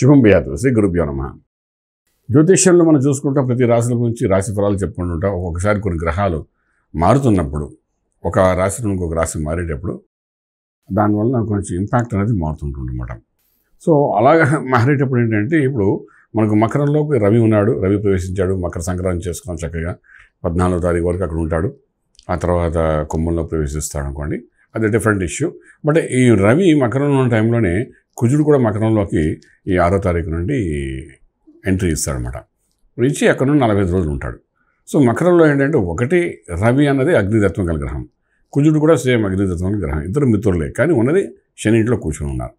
శుభం భయాదు శ్రీ గురుభ్యో నమ జ్యోతిష్యంలో మనం చూసుకుంటాం ప్రతి రాశుల గురించి రాశి ఫలాలు చెప్పుకుంటుంటాం ఒక్కొక్కసారి కొన్ని గ్రహాలు మారుతున్నప్పుడు ఒక రాశి నుండి ఒక రాశి మారేటప్పుడు దానివల్ల కొంచెం ఇంపాక్ట్ అనేది మారుతుంటుందన్నమాట సో అలాగా మారేటప్పుడు ఏంటంటే ఇప్పుడు మనకు మకరంలో రవి ఉన్నాడు రవి ప్రవేశించాడు మకర సంక్రాంతి చేసుకున్నాం చక్కగా పద్నాలుగో తారీఖు వరకు అక్కడ ఉంటాడు ఆ తర్వాత కుంభంలో ప్రవేశిస్తాడు అనుకోండి అది డిఫరెంట్ ఇష్యూ బట్ ఈ రవి మకరంలో ఉన్న టైంలోనే కుజుడు కూడా మకరంలోకి ఈ ఆరో తారీఖు నుండి ఎంట్రీ ఇస్తాడనమాట ఇచ్చి అక్కడ నుండి నలభై ఐదు రోజులు ఉంటాడు సో మకరంలో ఏంటంటే ఒకటి రవి అన్నది అగ్నిదత్వం గల గ్రహం కుజుడు కూడా సేమ్ అగ్నితత్వం గ్రహం ఇద్దరు మిత్రులే కానీ ఉన్నది శని ఇంట్లో కూర్చొని ఉన్నారు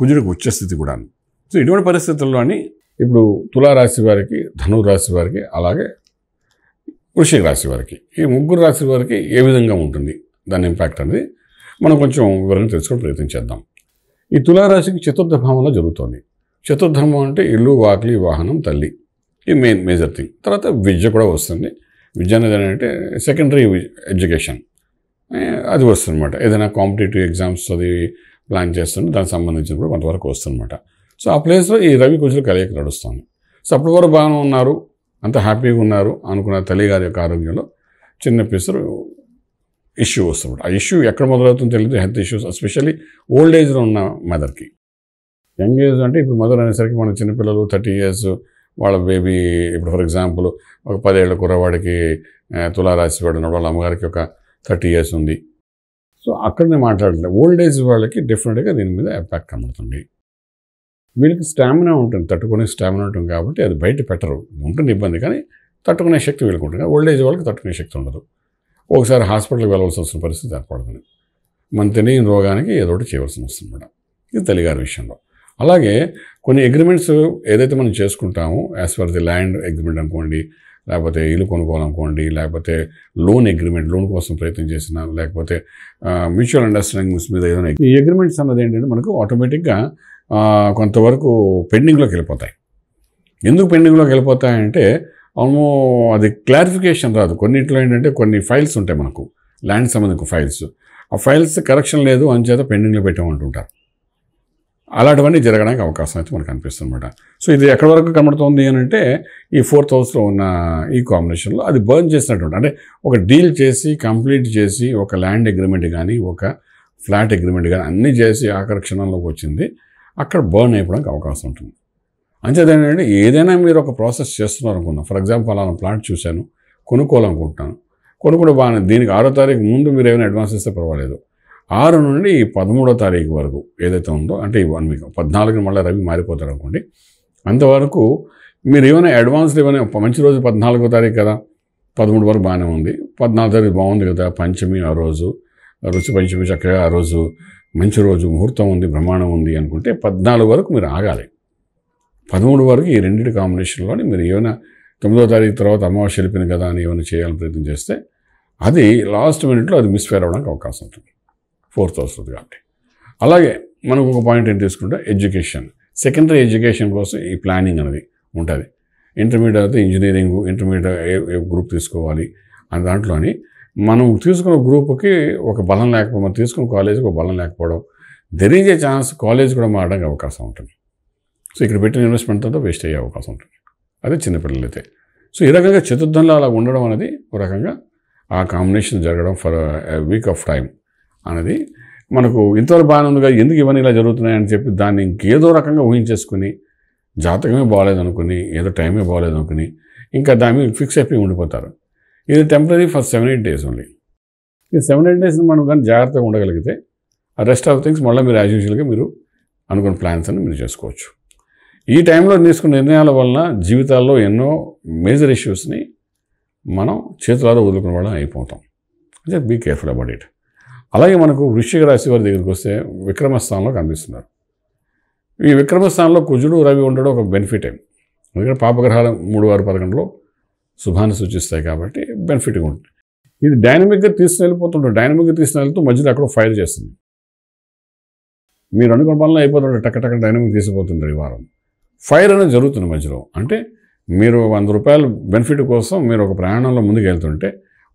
కుజుడికి ఉచ్చస్థితి కూడా సో ఇటువంటి పరిస్థితుల్లోని ఇప్పుడు తులారాశి వారికి ధనురాశి వారికి అలాగే వృషిక రాశి వారికి ఈ ముగ్గురు రాశి వారికి ఏ విధంగా ఉంటుంది దాని ఇంపాక్ట్ అనేది మనం కొంచెం వివరంగా తెలుసుకొని ప్రయత్నం చేద్దాం ఈ తులారాశికి చతుర్థ భావంలో జరుగుతోంది చతుర్థర్మం అంటే ఇల్లు వాకిలి వాహనం తల్లి ఈ మెయిన్ మేజర్ థింగ్ తర్వాత విద్య కూడా వస్తుంది విద్య అనేది అంటే సెకండరీ ఎడ్యుకేషన్ అది వస్తుంది అనమాట ఏదైనా కాంపిటేటివ్ ఎగ్జామ్స్ అది ప్లాన్ చేస్తుంటే దానికి సంబంధించిన కూడా కొంతవరకు వస్తుందన్నమాట సో ఆ ప్లేస్లో ఈ రవి కొంచెం కలియక నడుస్తుంది సో అప్పటి వరకు బాగానే ఉన్నారు అంత హ్యాపీగా ఉన్నారు అనుకున్న తల్లి గారి యొక్క ఆరోగ్యంలో చిన్న పిసరు ఇష్యూ వస్తుంది ఆ ఇష్యూ ఎక్కడ మొదలవుతుందో తెలియదు హెల్త్ ఇష్యూస్ ఎస్పెషల్లీ ఓల్డ్ ఏజ్లో ఉన్న మదర్కి యంగ్ ఏజ్ అంటే ఇప్పుడు మదర్ అనేసరికి మన చిన్నపిల్లలు థర్టీ ఇయర్స్ వాళ్ళ బేబీ ఇప్పుడు ఫర్ ఎగ్జాంపుల్ ఒక పదేళ్ల కుర్రవాడికి తులారాశి పడిన వాళ్ళ అమ్మగారికి ఒక థర్టీ ఇయర్స్ ఉంది సో అక్కడనే మాట్లాడలేదు ఓల్డ్ ఏజ్ వాళ్ళకి డెఫినెట్గా దీని మీద ఇంపాక్ట్ కనబడుతుంది వీళ్ళకి స్టామినా ఉంటుంది తట్టుకునే స్టామినా ఉంటుంది కాబట్టి అది బయట పెట్టరు ఉంటుంది ఇబ్బంది కానీ తట్టుకునే శక్తి వీళ్ళకి ఉంటుంది ఓల్డ్ ఏజ్ వాళ్ళకి తట్టుకునే శక్తి ఉండదు ఒకసారి హాస్పిటల్కి వెళ్ళవలసి వస్తున్న పరిస్థితి ఏర్పడుతుంది మన తెలియని రోగానికి ఏదో ఒకటి చేయవలసి వస్తుందన్నమాట ఇది తల్లిగారి విషయంలో అలాగే కొన్ని అగ్రిమెంట్స్ ఏదైతే మనం చేసుకుంటామో as for the land agreement అనుకోండి లేకపోతే ఇల్లు కొనుక్కోవాలనుకోండి లేకపోతే లోన్ అగ్రిమెంట్ లోన్ కోసం ప్రయత్నం చేసిన లేకపోతే మ్యూచువల్ అండర్స్టాండింగ్స్ మీద ఏదైనా ఈ అగ్రిమెంట్స్ అన్నది ఏంటంటే మనకు ఆటోమేటిక్గా కొంతవరకు పెండింగ్లోకి వెళ్ళిపోతాయి ఎందుకు పెండింగ్లోకి వెళ్ళిపోతాయంటే ఆల్మో అది క్లారిఫికేషన్ రాదు కొన్నింటిలో ఏంటంటే కొన్ని ఫైల్స్ ఉంటాయి మనకు ల్యాండ్ సంబంధించిన ఫైల్స్ ఆ ఫైల్స్ కరెక్షన్ లేదు అంచేత పెండింగ్లో పెట్టామంటుంటారు అలాంటివన్నీ జరగడానికి అవకాశం అయితే మనకు అనమాట సో ఇది ఎక్కడి వరకు కనబడుతుంది అని అంటే ఈ ఫోర్త్ హౌస్లో ఉన్న ఈ కాంబినేషన్లో అది బర్న్ చేసినటువంటి అంటే ఒక డీల్ చేసి కంప్లీట్ చేసి ఒక ల్యాండ్ అగ్రిమెంట్ కానీ ఒక ఫ్లాట్ అగ్రిమెంట్ కానీ అన్నీ చేసి ఆకర్షణలోకి వచ్చింది అక్కడ బర్న్ అయిపోవడానికి అవకాశం ఉంటుంది అంచేదేంటంటే ఏదైనా మీరు ఒక ప్రాసెస్ చేస్తున్నారు అనుకున్నాను ఫర్ ఎగ్జాంపుల్ అలా ప్లాంట్ చూశాను కొనుక్కోవాలనుకుంటున్నాను కొనుక్కోవడం బాగానే దీనికి ఆరో తారీఖు ముందు మీరు ఏమైనా అడ్వాన్స్ ఇస్తే పర్వాలేదు ఆరు నుండి పదమూడో తారీఖు వరకు ఏదైతే ఉందో అంటే ఈ వన్ వీక్ పద్నాలుగున మళ్ళీ రవి మారిపోతారు అనుకోండి అంతవరకు మీరు ఏమైనా అడ్వాన్స్ ఏమైనా మంచి రోజు పద్నాలుగో తారీఖు కదా పదమూడు వరకు బాగానే ఉంది పద్నాలుగు తారీఖు బాగుంది కదా పంచమి ఆ రోజు రుచి పంచమి చక్కగా ఆ రోజు మంచి రోజు ముహూర్తం ఉంది బ్రహ్మాండం ఉంది అనుకుంటే పద్నాలుగు వరకు మీరు ఆగాలి పదమూడు వరకు ఈ రెండింటి కాంబినేషన్లోని మీరు ఏమైనా తొమ్మిదో తారీఖు తర్వాత అమావాస్య వెళ్ళిపోయింది కదా అని ఏమైనా చేయాలని ప్రయత్నం చేస్తే అది లాస్ట్ మినిట్లో అది మిస్ఫేర్ అవ్వడానికి అవకాశం ఉంటుంది ఫోర్త్ వస్తుంది కాబట్టి అలాగే మనకు ఒక పాయింట్ ఏం తీసుకుంటే ఎడ్యుకేషన్ సెకండరీ ఎడ్యుకేషన్ కోసం ఈ ప్లానింగ్ అనేది ఉంటుంది ఇంటర్మీడియట్ అయితే ఇంజనీరింగ్ ఇంటర్మీడియట్ ఏ గ్రూప్ తీసుకోవాలి అని దాంట్లోని మనం తీసుకున్న గ్రూప్కి ఒక బలం లేకపోవడం మనం తీసుకున్న కాలేజీకి ఒక బలం లేకపోవడం దెరీజ్ ఛాన్స్ కాలేజ్ కూడా మారడానికి అవకాశం ఉంటుంది సో ఇక్కడ పెట్టిన ఇన్వెస్ట్మెంట్ అంతా వేస్ట్ అయ్యే అవకాశం ఉంటుంది అదే చిన్నపిల్లలు అయితే సో ఈ రకంగా చతుర్థంలో అలా ఉండడం అనేది ఒక రకంగా ఆ కాంబినేషన్ జరగడం ఫర్ వీక్ ఆఫ్ టైం అనేది మనకు ఇంతవరకు బాగానే ఉందిగా ఎందుకు ఇవన్నీ ఇలా జరుగుతున్నాయని చెప్పి దాన్ని ఇంకేదో రకంగా ఊహించేసుకుని జాతకమే బాగాలేదనుకుని ఏదో టైమే అనుకుని ఇంకా దాని ఫిక్స్ అయిపోయి ఉండిపోతారు ఇది temporary for seven eight days only ఈ సెవెన్ ఎయిట్ డేస్ మనం కానీ జాగ్రత్తగా ఉండగలిగితే ఆ రెస్ట్ ఆఫ్ థింగ్స్ మళ్ళీ మీరు యాజ్ యూజువల్గా మీరు అనుకున్న ప్లాన్స్ అని మీరు చేసుకోవచ్చు ఈ టైంలో తీసుకున్న నిర్ణయాల వలన జీవితాల్లో ఎన్నో మేజర్ ఇష్యూస్ని మనం చేతులారా వదులుకునే వాళ్ళం అయిపోతాం అంటే బీ కేర్ఫుల్ అబౌట్ ఇట్ అలాగే మనకు వృషిక రాశి వారి దగ్గరికి వస్తే విక్రమస్థానంలో కనిపిస్తున్నారు ఈ విక్రమస్థానంలో కుజుడు రవి ఉండడం ఒక బెనిఫిట్ ఏం ఎందుకంటే పాపగ్రహాల మూడు వారు పదకొండులో శుభాన్ని సూచిస్తాయి కాబట్టి బెనిఫిట్గా ఉంటుంది ఇది డైనమిక్గా తీసుకుని వెళ్ళిపోతుంటాం డైనమిక్గా తీసుకుని వెళ్తూ మధ్యలో అక్కడ ఫైర్ చేస్తుంది మీరు అనుకున్న పనులు అయిపోతుంటే టక్క టక్క డైనమిక్ తీసిపోతుంటారు ఈ వారం ఫైర్ అనేది జరుగుతుంది మధ్యలో అంటే మీరు వంద రూపాయలు బెనిఫిట్ కోసం మీరు ఒక ప్రయాణంలో ముందుకు వెళ్తుంటే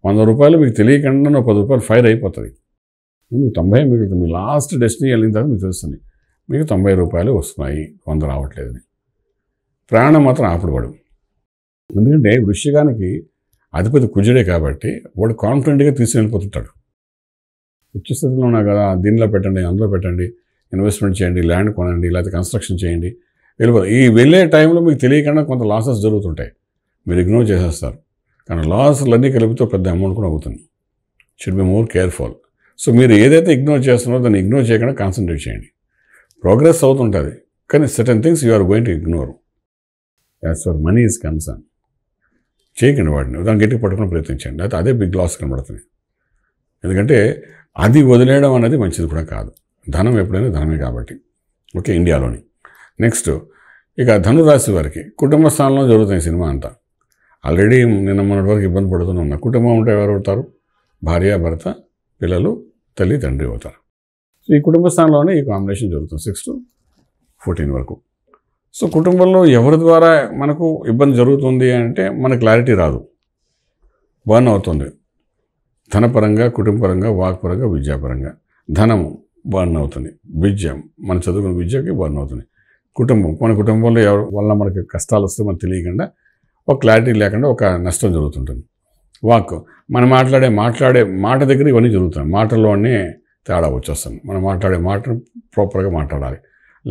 వంద రూపాయలు మీకు తెలియకుండా పది రూపాయలు ఫైర్ అయిపోతుంది మీకు తొంభై మీకు మీ లాస్ట్ డెస్టినీ వెళ్ళిన తర్వాత మీకు తెలుస్తుంది మీకు తొంభై రూపాయలు వస్తున్నాయి వంద రావట్లేదని ప్రయాణం మాత్రం ఆపడబడు ఎందుకంటే వృష్యగానికి అధిపతి కుజుడే కాబట్టి వాడు కాన్ఫిడెంట్గా తీసుకుని వెళ్ళిపోతుంటాడు ఉచ్చ స్థితిలో ఉన్నా కదా దీనిలో పెట్టండి అందులో పెట్టండి ఇన్వెస్ట్మెంట్ చేయండి ల్యాండ్ కొనండి లేకపోతే కన్స్ట్రక్షన్ చేయండి వెళ్ళిపోతారు ఈ వెళ్ళే టైంలో మీకు తెలియకుండా కొంత లాసెస్ జరుగుతుంటాయి మీరు ఇగ్నోర్ చేసేస్తారు కానీ లాసెస్లన్నీ కలిపితే పెద్ద అమౌంట్ కూడా అవుతుంది should be more careful so మీరు ఏదైతే ఇగ్నోర్ చేస్తున్నారో దాన్ని ఇగ్నోర్ చేయకుండా కాన్సన్ట్రేట్ చేయండి ప్రోగ్రెస్ అవుతుంటుంది కానీ certain things you are going to ignore as for money is concern చేయకండి వాటిని దాన్ని గట్టి పట్టుకుని ప్రయత్నించండి అయితే అదే బిగ్ లాస్ కనబడుతుంది ఎందుకంటే అది వదిలేయడం అనేది మంచిది కూడా కాదు ధనం ఎప్పుడైనా ధనమే కాబట్టి ఓకే ఇండియాలోని నెక్స్ట్ ఇక ధనురాశి వారికి కుటుంబ స్థానంలో జరుగుతుంది సినిమా అంతా ఆల్రెడీ నిన్న మొన్నటి వరకు ఇబ్బంది పడుతూనే ఉన్నా కుటుంబం ఉంటే ఎవరు అవుతారు భార్య భర్త పిల్లలు తల్లి తండ్రి అవుతారు సో ఈ కుటుంబ స్థానంలోనే ఈ కాంబినేషన్ జరుగుతుంది సిక్స్ టు ఫోర్టీన్ వరకు సో కుటుంబంలో ఎవరి ద్వారా మనకు ఇబ్బంది జరుగుతుంది అంటే మన క్లారిటీ రాదు బర్న్ అవుతుంది ధనపరంగా కుటుంబపరంగా వాక్పరంగా విద్యాపరంగా ధనము బర్న్ అవుతుంది విద్య మన చదువుకున్న విద్యకి బర్న్ అవుతుంది కుటుంబం మన కుటుంబంలో ఎవరి వల్ల మనకి కష్టాలు వస్తే మనకు తెలియకుండా ఒక క్లారిటీ లేకుండా ఒక నష్టం జరుగుతుంటుంది వాక్ మనం మాట్లాడే మాట్లాడే మాట దగ్గర ఇవన్నీ జరుగుతున్నాయి మాటల్లోనే తేడా వచ్చేస్తాం మనం మాట్లాడే మాటను ప్రాపర్గా మాట్లాడాలి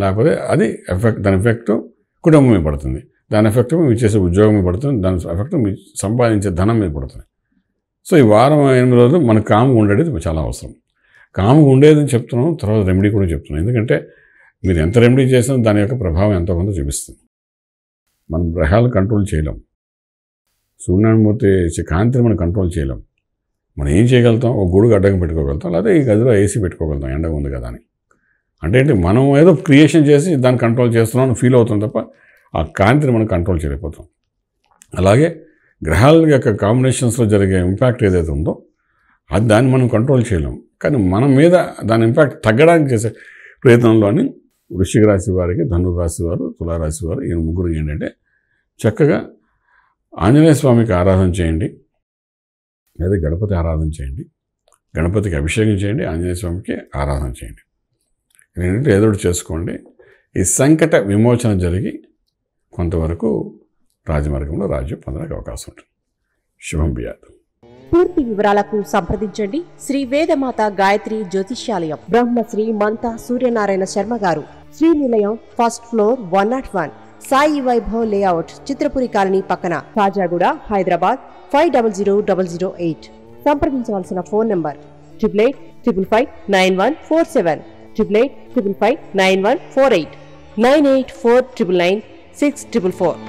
లేకపోతే అది ఎఫెక్ట్ దాని ఎఫెక్ట్ కుటుంబం మీద పడుతుంది దాని ఎఫెక్ట్ మీరు చేసే ఉద్యోగం మీద పడుతుంది దాని ఎఫెక్ట్ మీ సంపాదించే ధనం మీద పడుతుంది సో ఈ వారం ఎనిమిది రోజులు మనకు కామ్గా ఉండేది చాలా అవసరం కామ్గా అని చెప్తున్నాం తర్వాత రెమెడీ కూడా చెప్తున్నాం ఎందుకంటే మీరు ఎంత రెమెడీ చేసినా దాని యొక్క ప్రభావం ఎంతో కొంత చూపిస్తుంది మనం గ్రహాలు కంట్రోల్ చేయలేం సూర్యనారాయణమూర్తి ఇచ్చే కాంతిని మనం కంట్రోల్ చేయలేం మనం ఏం చేయగలుగుతాం ఒక గుడికి అడ్డంగా పెట్టుకోగలుగుతాం లేదా ఈ గదిలో ఏసీ పెట్టుకోగలుగుతాం ఎండ ఉంది కదా అని అంటే ఏంటి మనం ఏదో క్రియేషన్ చేసి దాన్ని కంట్రోల్ చేస్తున్నాం అని ఫీల్ అవుతుంది తప్ప ఆ కాంతిని మనం కంట్రోల్ చేయలేకపోతాం అలాగే గ్రహాల యొక్క కాంబినేషన్స్లో జరిగే ఇంపాక్ట్ ఏదైతే ఉందో అది దాన్ని మనం కంట్రోల్ చేయలేము కానీ మన మీద దాని ఇంపాక్ట్ తగ్గడానికి చేసే ప్రయత్నంలోని వృషిక రాశి వారికి ధనురాశి వారు తులారాశి వారు ఈ ముగ్గురు ఏంటంటే చక్కగా ఆంజనేయ స్వామికి ఆరాధన చేయండి లేదా గణపతి ఆరాధన చేయండి గణపతికి అభిషేకం చేయండి ఆంజనేయ స్వామికి ఆరాధన చేయండి రెండింటి ఏదో చేసుకోండి ఈ సంకట విమోచన జరిగి కొంతవరకు రాజమార్గంలో రాజ్యం పొందడానికి అవకాశం ఉంటుంది శుభం బియాదు పూర్తి వివరాలకు సంప్రదించండి శ్రీ వేదమాత గాయత్రి జ్యోతిష్యాలయం బ్రహ్మశ్రీ మంత సూర్యనారాయణ శర్మ గారు Srinilayam first floor one not one Sai Vaibhav layout Chitrapuri colony పక్కన Tajaguda Hyderabad five double zero double zero eight సంప్రదించవలసిన phone number triple eight triple five nine one four seven triple eight triple five nine one four eight nine eight four triple nine six triple four